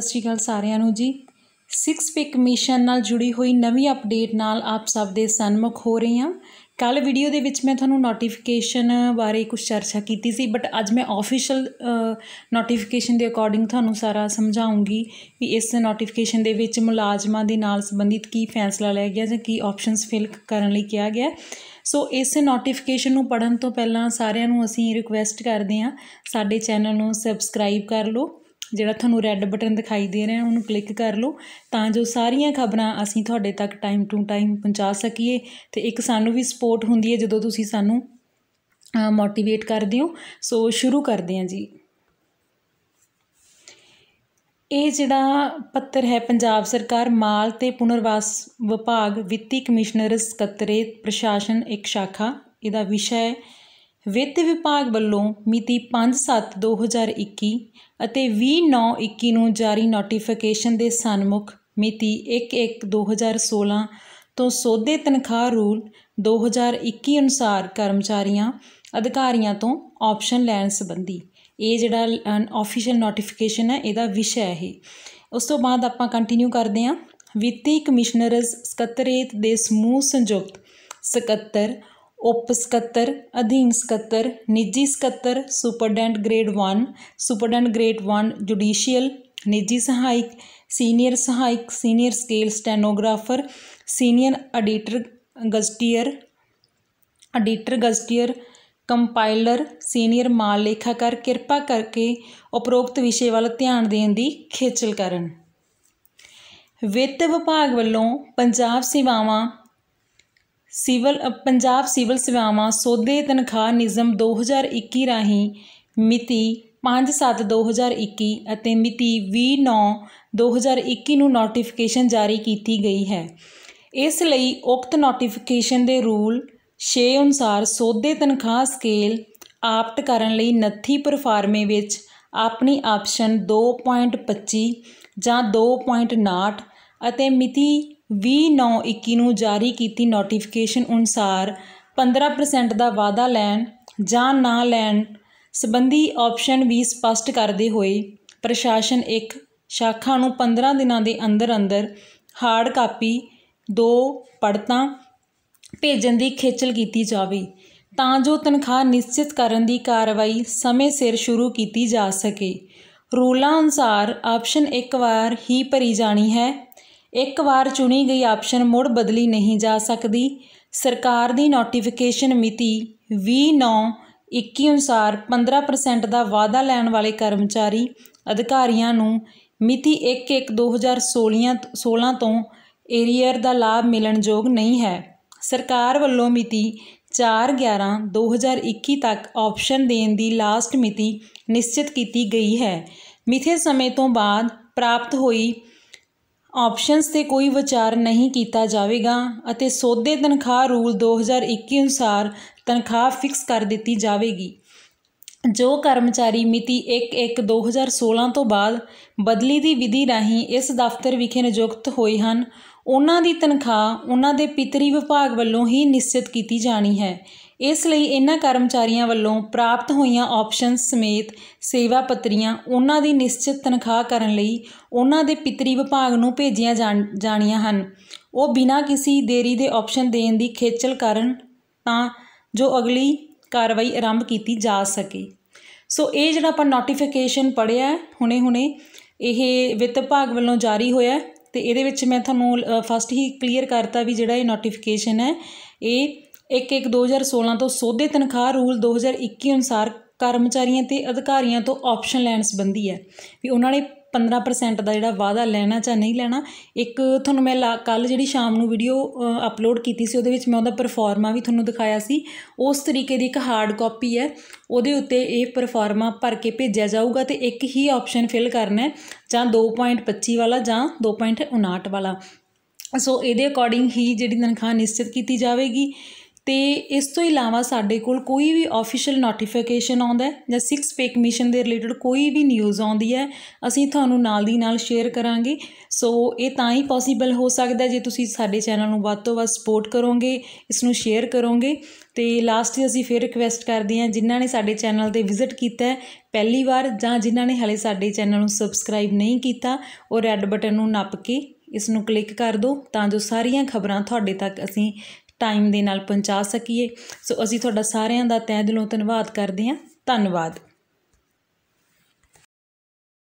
ਸਤਿ ਸ਼੍ਰੀ ਅਕਾਲ ਸਾਰਿਆਂ ਨੂੰ ਜੀ ਸਿਕਸ ਪਿਕ ਮਿਸ਼ਨ ਨਾਲ ਜੁੜੀ ਹੋਈ ਨਵੀਂ ਅਪਡੇਟ ਨਾਲ ਆਪ ਸਭ ਦੇ ਸਨਮੁਖ ਹੋ ਰਹੀ ਹਾਂ ਕੱਲ ਵੀਡੀਓ ਦੇ ਵਿੱਚ ਮੈਂ ਤੁਹਾਨੂੰ ਨੋਟੀਫਿਕੇਸ਼ਨ ਬਾਰੇ ਕੁਝ ਚਰਚਾ ਕੀਤੀ ਸੀ ਬਟ ਅੱਜ ਮੈਂ ਆਫੀਸ਼ੀਅਲ ਨੋਟੀਫਿਕੇਸ਼ਨ ਦੇ ਅਕੋਰਡਿੰਗ ਤੁਹਾਨੂੰ ਸਾਰਾ ਸਮਝਾਉਂਗੀ ਵੀ ਇਸ ਨੋਟੀਫਿਕੇਸ਼ਨ ਦੇ ਵਿੱਚ ਮੁਲਾਜ਼ਮਾਂ ਦੇ ਨਾਲ ਸੰਬੰਧਿਤ ਕੀ ਫੈਸਲਾ ਲਿਆ ਗਿਆ ਜਾਂ ਕੀ ਆਪਸ਼ਨਸ ਫਿਲ ਕਰਨ ਲਈ ਕਿਹਾ ਗਿਆ ਸੋ ਇਸ ਨੋਟੀਫਿਕੇਸ਼ਨ ਨੂੰ ਪੜਨ ਤੋਂ ਪਹਿਲਾਂ ਸਾਰਿਆਂ ਨੂੰ ਅਸੀਂ ਰਿਕੁਐਸਟ ਕਰਦੇ ਹਾਂ ਸਾਡੇ ਚੈਨਲ ਨੂੰ ਸਬਸਕ੍ਰਾਈਬ ਕਰ ਲਓ ਜਿਹੜਾ ਤੁਹਾਨੂੰ ਰੈੱਡ ਬਟਨ ਦਿਖਾਈ ਦੇ ਰਿਹਾ ਉਹਨੂੰ ਕਲਿੱਕ ਕਰ ਲਓ ਤਾਂ ਜੋ ਸਾਰੀਆਂ ਖਬਰਾਂ ਅਸੀਂ ਤੁਹਾਡੇ ਤੱਕ ਟਾਈਮ ਟੂ ਟਾਈਮ ਪਹੁੰਚਾ ਸਕੀਏ ਤੇ ਇੱਕ ਸਾਨੂੰ ਵੀ ਸਪੋਰਟ ਹੁੰਦੀ ਹੈ ਜਦੋਂ ਤੁਸੀਂ ਸਾਨੂੰ ਮੋਟੀਵੇਟ ਕਰਦੇ ਹੋ ਸੋ ਸ਼ੁਰੂ ਕਰਦੇ ਹਾਂ ਜੀ ਇਹ ਜਿਹੜਾ ਪੱਤਰ ਹੈ ਪੰਜਾਬ ਸਰਕਾਰ ਮਾਲ ਤੇ ਪੁਨਰਵਾਸ ਵਿਭਾਗ ਵਿੱਤੀ ਕਮਿਸ਼ਨਰ ਸਕੱਤਰੇ ਪ੍ਰਸ਼ਾਸਨ ਇੱਕ ਸ਼ਾਖਾ ਇਹਦਾ ਵਿਸ਼ਾ ਹੈ ਵਿੱਤ ਵਿਭਾਗ ਵੱਲੋਂ ਮਿਤੀ 5/7/2021 ਅਤੇ 20/9/21 ਨੂੰ ਜਾਰੀ ਨੋਟੀਫਿਕੇਸ਼ਨ ਦੇ ਸਨਮੁਖ ਮਿਤੀ 1/1/2016 ਤੋਂ ਸੋਧੇ ਤਨਖਾਹ ਰੂਲ 2021 ਅਨੁਸਾਰ ਕਰਮਚਾਰੀਆਂ ਅਧਿਕਾਰੀਆਂ ਤੋਂ ਆਪਸ਼ਨ ਲੈਣ ਸੰਬੰਧੀ ਇਹ ਜਿਹੜਾ ਅਫੀਸ਼ੀਅਲ ਨੋਟੀਫਿਕੇਸ਼ਨ ਹੈ ਇਹਦਾ ਵਿਸ਼ਾ ਹੈ ਇਹ ਉਸ ਤੋਂ ਬਾਅਦ ਆਪਾਂ ਕੰਟੀਨਿਊ ਕਰਦੇ ਹਾਂ ਵਿੱਤੀ ਕਮਿਸ਼ਨਰਸ ਸਕੱਤਰੇਤ ਦੇ ਸਮੂਹ ਸੰਯੁਕਤ ਸਕੱਤਰ ਉਪ ਸਕੱਤਰ ਅਧੀਨ ਸਕੱਤਰ ਨਿੱਜੀ ਸਕੱਤਰ superintendent grade 1 superintendent grade 1 judicial ਨਿੱਜੀ ਸਹਾਇਕ ਸੀਨੀਅਰ ਸਹਾਇਕ senior scale stenographer senior editor gazetteer editor gazetteer compiler senior ਮਾਲ ਲੇਖਾਕਾਰ ਕਿਰਪਾ ਕਰਕੇ ਉਪਰੋਕਤ ਵਿਸ਼ੇ ਵੱਲ ਧਿਆਨ ਦੇਣ ਦੀ ਖੇਚਲ ਕਰਨ ਵਿੱਤ ਵਿਭਾਗ ਵੱਲੋਂ ਪੰਜਾਬ ਸੇਵਾਵਾਂ ਸਿਵਲ ਪੰਜਾਬ ਸਿਵਲ ਸੇਵਾਵਾਂ ਸੋਧੇ ਤਨਖਾਹ ਨਿਯਮ 2021 ਰਾਹੀਂ ਮਿਤੀ 5/7/2021 ਅਤੇ ਮਿਤੀ 20/9/2021 ਨੂੰ ਨੋਟੀਫਿਕੇਸ਼ਨ ਜਾਰੀ ਕੀਤੀ ਗਈ ਹੈ ਇਸ ਲਈ ਉਕਤ ਨੋਟੀਫਿਕੇਸ਼ਨ ਦੇ ਰੂਲ 6 ਅਨੁਸਾਰ ਸੋਧੇ ਤਨਖਾਹ ਸਕੇਲ ਆਪਟ ਕਰਨ ਲਈ ਨੱਥੀ ਪਰਫਾਰਮੇ ਵਿੱਚ ਆਪਣੀ ਆਪਸ਼ਨ 2.25 ਜਾਂ 2.9 ਅਤੇ ਮਿਤੀ 2921 ਨੂੰ ਜਾਰੀ ਕੀਤੀ ਨੋਟੀਫਿਕੇਸ਼ਨ ਅਨੁਸਾਰ 15% ਦਾ ਵਾਅਦਾ ਲੈਣ ਜਾਂ ਨਾ ਲੈਣ ਸਬੰਧੀ ਆਪਸ਼ਨ ਵੀ ਸਪਸ਼ਟ ਕਰਦੇ ਹੋਏ ਪ੍ਰਸ਼ਾਸਨ ਇੱਕ ਸ਼ਾਖਾ ਨੂੰ 15 ਦਿਨਾਂ ਦੇ ਅੰਦਰ ਅੰਦਰ ਹਾਰਡ ਕਾਪੀ ਦੋ ਪੜਤਾਂ ਭੇਜਣ ਦੀ ਖੇਚਲ ਕੀਤੀ ਜਾਵੇ ਤਾਂ ਜੋ ਤਨਖਾਹ ਨਿਸ਼ਚਿਤ ਕਰਨ ਦੀ ਕਾਰਵਾਈ ਸਮੇਂ ਸਿਰ ਸ਼ੁਰੂ ਕੀਤੀ ਜਾ ਸਕੇ ਰੂਲਾਂ ਅਨੁਸਾਰ ਆਪਸ਼ਨ ਇੱਕ ਵਾਰ ਹੀ ਭਰੀ ਜਾਣੀ ਹੈ ਇੱਕ ਵਾਰ ਚੁਣੀ ਗਈ ਆਪਸ਼ਨ ਮੁੜ ਬਦਲੀ ਨਹੀਂ ਜਾ ਸਕਦੀ ਸਰਕਾਰ ਦੀ ਨੋਟੀਫਿਕੇਸ਼ਨ ਮਿਤੀ 29/21 ਅਨੁਸਾਰ 15% ਦਾ ਵਾਅਦਾ ਲੈਣ ਵਾਲੇ ਕਰਮਚਾਰੀ ਅਧਿਕਾਰੀਆਂ ਨੂੰ ਮਿਤੀ 1/1/2016 ਤੋਂ ਏਰੀਅਰ ਦਾ ਲਾਭ ਮਿਲਣ ਯੋਗ ਨਹੀਂ ਹੈ ਸਰਕਾਰ ਵੱਲੋਂ ਮਿਤੀ 4/11/2021 ਤੱਕ ਆਪਸ਼ਨ ਦੇਣ ਦੀ ਲਾਸਟ ਮਿਤੀ ਨਿਸ਼ਚਿਤ ਕੀਤੀ ਗਈ ਹੈ ਮਿਥੇ ਸਮੇਂ ਤੋਂ ਬਾਅਦ ਪ੍ਰਾਪਤ ਹੋਈ ਆਪਸ਼ਨਸ ਤੇ ਕੋਈ ਵਿਚਾਰ ਨਹੀਂ ਕੀਤਾ ਜਾਵੇਗਾ ਅਤੇ ਸੋਧੇ ਤਨਖਾਹ ਰੂਲ 2021 ਅਨੁਸਾਰ ਤਨਖਾਹ ਫਿਕਸ ਕਰ ਦਿੱਤੀ ਜਾਵੇਗੀ ਜੋ ਕਰਮਚਾਰੀ ਮਿਤੀ 1/1/2016 ਤੋਂ ਬਾਅਦ ਬਦਲੀ ਦੀ ਵਿਧੀ ਰਾਹੀਂ ਇਸ ਦਫ਼ਤਰ ਵਿਖੇ ਨਿਯੁਕਤ ਹੋਏ ਹਨ ਉਹਨਾਂ ਦੀ ਤਨਖਾਹ ਉਹਨਾਂ ਦੇ ਪਿਤਰੀ ਵਿਭਾਗ ਵੱਲੋਂ ਹੀ ਨਿਸ਼ਚਿਤ ਕੀਤੀ ਜਾਣੀ ਹੈ ਇਸ ਲਈ ਇਹਨਾਂ ਕਰਮਚਾਰੀਆਂ ਵੱਲੋਂ ਪ੍ਰਾਪਤ ਹੋਈਆਂ ਆਪਸ਼ਨਸ ਸਮੇਤ ਸੇਵਾ ਪੱਤਰੀਆਂ ਉਹਨਾਂ ਦੀ ਨਿਸ਼ਚਿਤ ਤਨਖਾਹ ਕਰਨ ਲਈ ਉਹਨਾਂ ਦੇ ਪਿਤਰੀ ਵਿਭਾਗ ਨੂੰ ਭੇਜੀਆਂ ਜਾਣੀਆਂ ਹਨ ਉਹ ਬਿਨਾਂ ਕਿਸੇ ਦੇਰੀ ਦੇ ਆਪਸ਼ਨ ਦੇਣ ਦੀ ਖੇਚਲ ਕਰਨ ਤਾਂ ਜੋ ਅਗਲੀ ਕਾਰਵਾਈ ਆਰੰਭ ਕੀਤੀ ਜਾ ਸਕੇ ਸੋ ਇਹ ਜਿਹੜਾ ਆਪਾਂ ਨੋਟੀਫਿਕੇਸ਼ਨ ਪੜਿਆ ਹੁਣੇ-ਹੁਣੇ ਇਹ ਵਿੱਤ ਵਿਭਾਗ ਵੱਲੋਂ ਜਾਰੀ ਹੋਇਆ ਤੇ ਇਹਦੇ ਵਿੱਚ ਮੈਂ ਤੁਹਾਨੂੰ ਫਸਟ ਹੀ ਕਲੀਅਰ ਕਰਤਾ ਵੀ ਜਿਹੜਾ ਇਹ ਨੋਟੀਫਿਕੇਸ਼ਨ ਹੈ ਇਹ ਇੱਕ 2016 ਤੋਂ ਸੋਧੇ ਤਨਖਾਹ ਰੂਲ 2021 ਅਨੁਸਾਰ ਕਰਮਚਾਰੀਆਂ ਤੇ ਅਧਿਕਾਰੀਆਂ ਤੋਂ ਆਪਸ਼ਨ ਲੈਣ ਸੰਬੰਧੀ ਹੈ ਵੀ ਉਹਨਾਂ ਨੇ 15% ਦਾ ਜਿਹੜਾ ਵਾਅਦਾ ਲੈਣਾ ਚਾ ਨਹੀਂ ਲੈਣਾ ਇੱਕ ਤੁਹਾਨੂੰ ਮੈਂ ਕੱਲ ਜਿਹੜੀ ਸ਼ਾਮ ਨੂੰ ਵੀਡੀਓ ਅਪਲੋਡ ਕੀਤੀ ਸੀ ਉਹਦੇ ਵਿੱਚ ਮੈਂ ਉਹਦਾ ਪਰਫਾਰਮਾ ਵੀ ਤੁਹਾਨੂੰ ਦਿਖਾਇਆ ਸੀ ਉਸ ਤਰੀਕੇ ਦੀ ਇੱਕ ਹਾਰਡ ਕਾਪੀ ਹੈ ਉਹਦੇ ਉੱਤੇ ਇਹ ਪਰਫਾਰਮਾ ਭਰ ਕੇ ਭੇਜਿਆ ਜਾਊਗਾ ਤੇ ਇੱਕ ਹੀ ਆਪਸ਼ਨ ਫਿਲ ਕਰਨਾ ਹੈ ਜਾਂ 2.25 ਵਾਲਾ ਜਾਂ 2.59 ਵਾਲਾ ਸੋ ਇਹਦੇ ਅਕੋਰਡਿੰਗ ਹੀ ਜਿਹੜੀ ਤਨਖਾਹ ਨਿਸ਼ਚਿਤ ਕੀਤੀ ਜਾਵੇਗੀ ਤੇ ਇਸ ਤੋਂ ਇਲਾਵਾ ਸਾਡੇ ਕੋਲ ਕੋਈ ਵੀ ਆਫੀਸ਼ੀਅਲ ਨੋਟੀਫਿਕੇਸ਼ਨ ਆਉਂਦਾ ਜਾਂ ਸਿਕਸ ਫੇਕ ਮਿਸ਼ਨ ਦੇ ਰਿਲੇਟਡ ਕੋਈ ਵੀ ਨਿਊਜ਼ ਆਉਂਦੀ ਹੈ ਅਸੀਂ ਤੁਹਾਨੂੰ ਨਾਲ ਦੀ ਨਾਲ ਸ਼ੇਅਰ ਕਰਾਂਗੇ ਸੋ ਇਹ ਤਾਂ ਹੀ ਪੋਸੀਬਲ ਹੋ ਸਕਦਾ ਜੇ ਤੁਸੀਂ ਸਾਡੇ ਚੈਨਲ ਨੂੰ ਵੱਧ ਤੋਂ ਵੱਧ ਸਪੋਰਟ ਕਰੋਗੇ ਇਸ ਨੂੰ ਸ਼ੇਅਰ ਕਰੋਗੇ ਤੇ ਲਾਸਟ 'ਤੇ ਅਸੀਂ ਫਿਰ ਰਿਕਵੈਸਟ ਕਰਦੇ ਹਾਂ ਜਿਨ੍ਹਾਂ ਨੇ ਸਾਡੇ ਚੈਨਲ ਤੇ ਵਿਜ਼ਿਟ ਕੀਤਾ ਹੈ ਪਹਿਲੀ ਵਾਰ ਜਾਂ ਜਿਨ੍ਹਾਂ ਨੇ ਹਲੇ ਸਾਡੇ ਚੈਨਲ ਨੂੰ ਸਬਸਕ੍ਰਾਈਬ ਨਹੀਂ ਕੀਤਾ ਉਹ ਰੈੱਡ ਬਟਨ ਨੂੰ ਨੱਪ ਕੇ ਇਸ ਨੂੰ ਕਲਿੱਕ ਕਰ ਦਿਓ ਤਾਂ ਜੋ ਸਾਰੀਆਂ ਖਬਰਾਂ ਤੁਹਾਡੇ ਤੱਕ ਅਸੀਂ ਟਾਈਮ ਦੇ ਨਾਲ ਪਹੁੰਚਾ ਸਕੀਏ ਸੋ ਅਸੀਂ ਤੁਹਾਡਾ ਸਾਰਿਆਂ ਦਾ ਤਹਿ ਦਿਲੋਂ ਧੰਨਵਾਦ ਕਰਦੇ ਹਾਂ ਧੰਨਵਾਦ